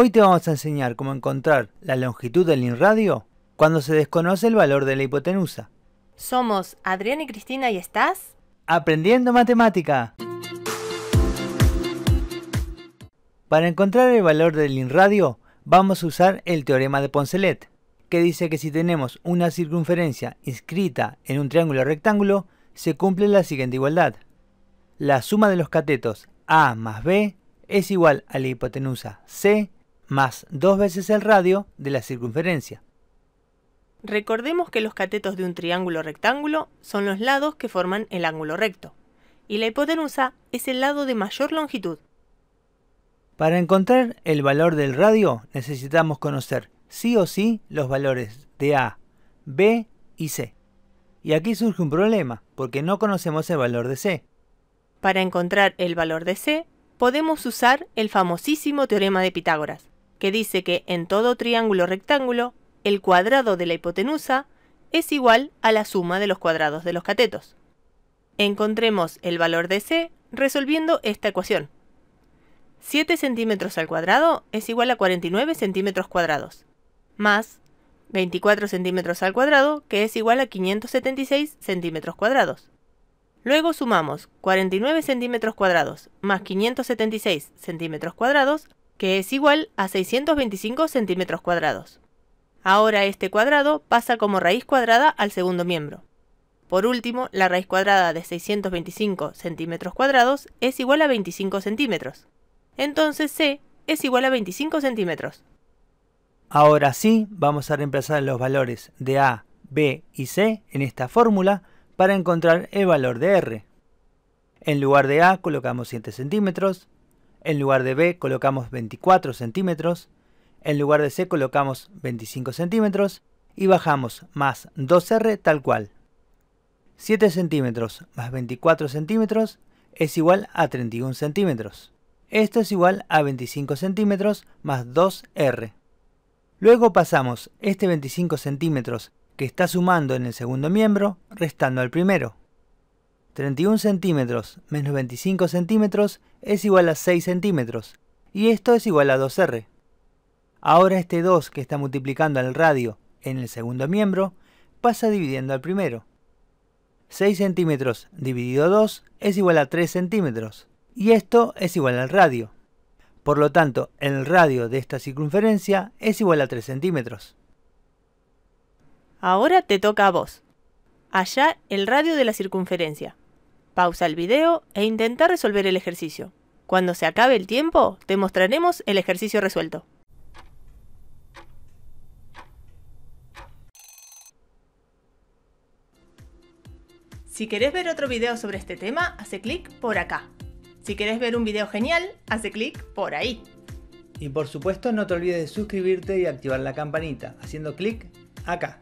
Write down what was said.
Hoy te vamos a enseñar cómo encontrar la longitud del inradio cuando se desconoce el valor de la hipotenusa. Somos Adrián y Cristina y estás aprendiendo matemática. Para encontrar el valor del inradio vamos a usar el teorema de Poncelet, que dice que si tenemos una circunferencia inscrita en un triángulo rectángulo, se cumple la siguiente igualdad. La suma de los catetos A más B es igual a la hipotenusa C más dos veces el radio de la circunferencia. Recordemos que los catetos de un triángulo rectángulo son los lados que forman el ángulo recto, y la hipotenusa es el lado de mayor longitud. Para encontrar el valor del radio necesitamos conocer sí o sí los valores de A, B y C. Y aquí surge un problema, porque no conocemos el valor de C. Para encontrar el valor de C, podemos usar el famosísimo teorema de Pitágoras que dice que en todo triángulo rectángulo, el cuadrado de la hipotenusa es igual a la suma de los cuadrados de los catetos. Encontremos el valor de C resolviendo esta ecuación. 7 centímetros al cuadrado es igual a 49 centímetros cuadrados, más 24 centímetros al cuadrado, que es igual a 576 centímetros cuadrados. Luego sumamos 49 centímetros cuadrados más 576 centímetros cuadrados, que es igual a 625 centímetros cuadrados. Ahora este cuadrado pasa como raíz cuadrada al segundo miembro. Por último, la raíz cuadrada de 625 centímetros cuadrados es igual a 25 centímetros. Entonces C es igual a 25 centímetros. Ahora sí, vamos a reemplazar los valores de A, B y C en esta fórmula para encontrar el valor de R. En lugar de A colocamos 7 centímetros, en lugar de B colocamos 24 centímetros. En lugar de C colocamos 25 centímetros. Y bajamos más 2R tal cual. 7 centímetros más 24 centímetros es igual a 31 centímetros. Esto es igual a 25 centímetros más 2R. Luego pasamos este 25 centímetros que está sumando en el segundo miembro, restando al primero. 31 centímetros menos 25 centímetros es igual a 6 centímetros, y esto es igual a 2R. Ahora este 2 que está multiplicando al radio en el segundo miembro pasa dividiendo al primero. 6 centímetros dividido 2 es igual a 3 centímetros, y esto es igual al radio. Por lo tanto, el radio de esta circunferencia es igual a 3 centímetros. Ahora te toca a vos. Allá el radio de la circunferencia. Pausa el video e intenta resolver el ejercicio. Cuando se acabe el tiempo, te mostraremos el ejercicio resuelto. Si querés ver otro video sobre este tema, hace clic por acá. Si querés ver un video genial, hace clic por ahí. Y por supuesto no te olvides de suscribirte y activar la campanita, haciendo clic acá.